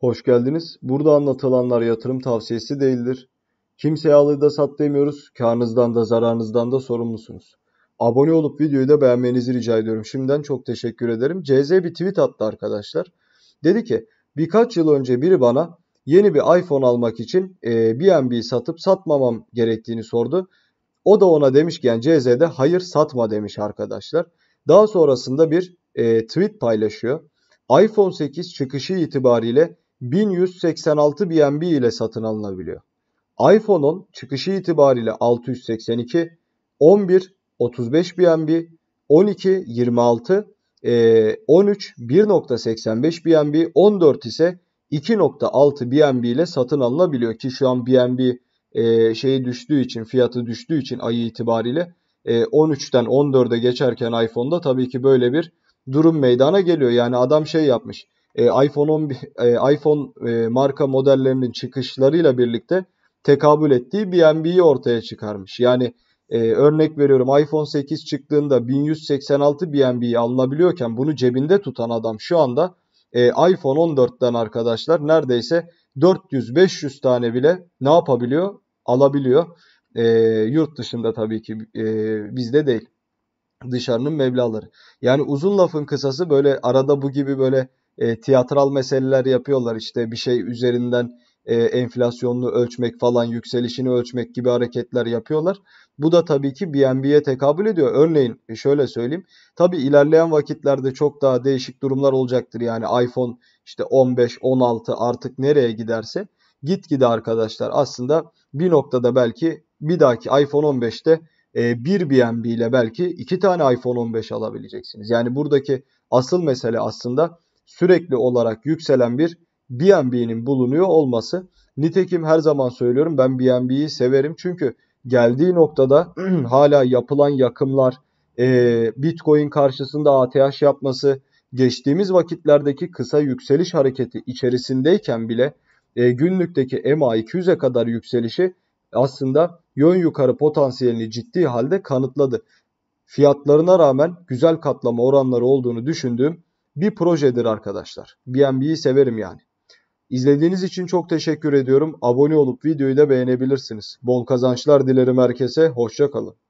Hoş geldiniz. Burada anlatılanlar yatırım tavsiyesi değildir. Kimseye alıda da sat demiyoruz. Karnınızdan da zararınızdan da sorumlusunuz. Abone olup videoyu da beğenmenizi rica ediyorum. Şimdiden çok teşekkür ederim. CZ bir tweet attı arkadaşlar. Dedi ki birkaç yıl önce biri bana yeni bir iPhone almak için e, BNB satıp satmamam gerektiğini sordu. O da ona demişken CZ'de hayır satma demiş arkadaşlar. Daha sonrasında bir e, tweet paylaşıyor. iPhone 8 çıkışı itibariyle 1186 BNB ile satın alınabiliyor. iPhone'un çıkışı itibariyle 682, 11 35 BNB, 12 26, 13 1.85 BNB, 14 ise 2.6 BNB ile satın alınabiliyor ki şu an BNB e, şeyi düştüğü için fiyatı düştüğü için ayı itibariyle 13'ten e, 14'e geçerken iPhone'da tabii ki böyle bir durum meydana geliyor. Yani adam şey yapmış e, iPhone 10, e, iPhone e, marka modellerinin çıkışlarıyla birlikte tekabül ettiği BNB'yi ortaya çıkarmış. Yani e, örnek veriyorum iPhone 8 çıktığında 1186 BNB'yi alınabiliyorken bunu cebinde tutan adam şu anda e, iPhone 14'ten arkadaşlar neredeyse 400-500 tane bile ne yapabiliyor? Alabiliyor. E, yurt dışında tabii ki e, bizde değil. Dışarının meblaları. Yani uzun lafın kısası böyle arada bu gibi böyle e, tiyatral meseleler yapıyorlar işte bir şey üzerinden e, enflasyonunu ölçmek falan yükselişini ölçmek gibi hareketler yapıyorlar. Bu da tabii ki BNB'ye tekabül ediyor. Örneğin e, şöyle söyleyeyim. Tabii ilerleyen vakitlerde çok daha değişik durumlar olacaktır. Yani iPhone işte 15, 16 artık nereye giderse gitgide arkadaşlar aslında bir noktada belki bir dahaki iPhone 15'te e, bir BNB ile belki iki tane iPhone 15 alabileceksiniz. Yani buradaki asıl mesele aslında sürekli olarak yükselen bir BNB'nin bulunuyor olması. Nitekim her zaman söylüyorum ben BNB'yi severim çünkü geldiği noktada hala yapılan yakımlar, e, Bitcoin karşısında ATH yapması, geçtiğimiz vakitlerdeki kısa yükseliş hareketi içerisindeyken bile e, günlükteki MA200'e kadar yükselişi aslında yön yukarı potansiyelini ciddi halde kanıtladı. Fiyatlarına rağmen güzel katlama oranları olduğunu düşündüğüm bir projedir arkadaşlar. BNB'yi severim yani. İzlediğiniz için çok teşekkür ediyorum. Abone olup videoyu da beğenebilirsiniz. Bol kazançlar dilerim herkese. Hoşçakalın.